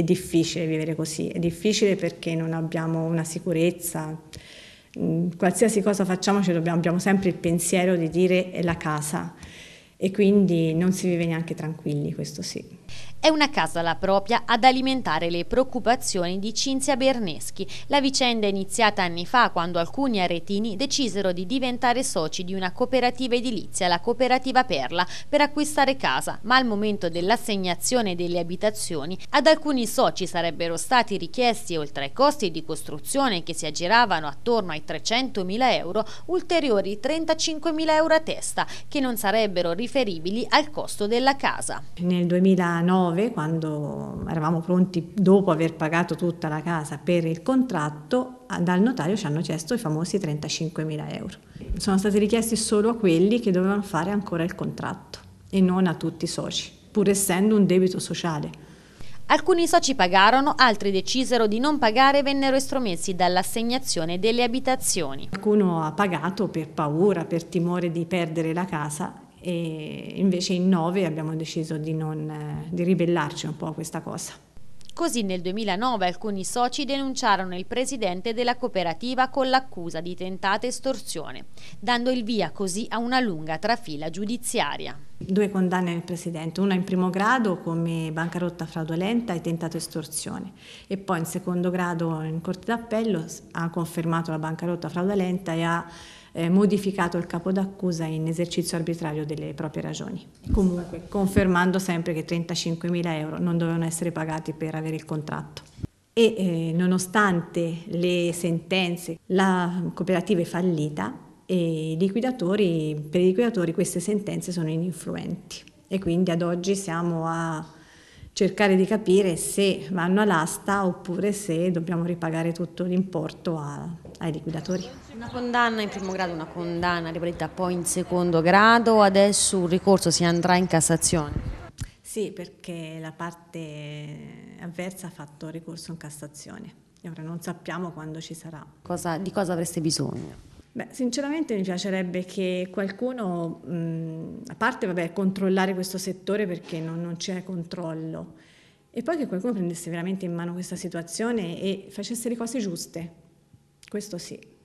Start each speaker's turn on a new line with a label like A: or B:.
A: è difficile vivere così, è difficile perché non abbiamo una sicurezza, mm, qualsiasi cosa facciamo ce dobbiamo, abbiamo sempre il pensiero di dire è la casa e quindi non si vive neanche tranquilli, questo sì.
B: È una casa la propria ad alimentare le preoccupazioni di Cinzia Berneschi. La vicenda è iniziata anni fa quando alcuni aretini decisero di diventare soci di una cooperativa edilizia, la cooperativa Perla, per acquistare casa, ma al momento dell'assegnazione delle abitazioni ad alcuni soci sarebbero stati richiesti, oltre ai costi di costruzione che si aggiravano attorno ai 300.000 euro, ulteriori 35.000 euro a testa, che non sarebbero riferibili al costo della casa.
A: Nel 2009 2009, quando eravamo pronti, dopo aver pagato tutta la casa per il contratto, dal notario ci hanno chiesto i famosi 35.000 euro. Sono stati richiesti solo a quelli che dovevano fare ancora il contratto e non a tutti i soci, pur essendo un debito sociale.
B: Alcuni soci pagarono, altri decisero di non pagare e vennero estromessi
A: dall'assegnazione delle abitazioni. Qualcuno ha pagato per paura, per timore di perdere la casa e invece in nove abbiamo deciso di, non, eh, di ribellarci un po' a questa cosa.
B: Così nel 2009 alcuni soci denunciarono il presidente della cooperativa con l'accusa di tentata estorsione, dando il via così a una lunga
A: trafila giudiziaria. Due condanne del presidente, una in primo grado come bancarotta fraudolenta e tentata estorsione e poi in secondo grado in corte d'appello ha confermato la bancarotta fraudolenta e ha eh, modificato il capo d'accusa in esercizio arbitrario delle proprie ragioni. Comunque confermando sempre che 35.000 euro non dovevano essere pagati per avere il contratto. E eh, nonostante le sentenze, la cooperativa è fallita e liquidatori, per i liquidatori queste sentenze sono ininfluenti e quindi ad oggi siamo a cercare di capire se vanno all'asta oppure se dobbiamo ripagare tutto l'importo a, ai liquidatori.
B: Una condanna in primo grado, una condanna ripetuta poi in secondo grado, adesso un ricorso si andrà in Cassazione?
A: Sì, perché la parte avversa ha fatto ricorso in Cassazione. e Ora non sappiamo quando ci sarà.
B: Cosa, di cosa avreste bisogno?
A: Beh, sinceramente mi piacerebbe che qualcuno, mh, a parte vabbè, controllare questo settore perché non, non c'è controllo, e poi che qualcuno prendesse veramente in mano questa situazione e facesse le cose giuste. Questo sì.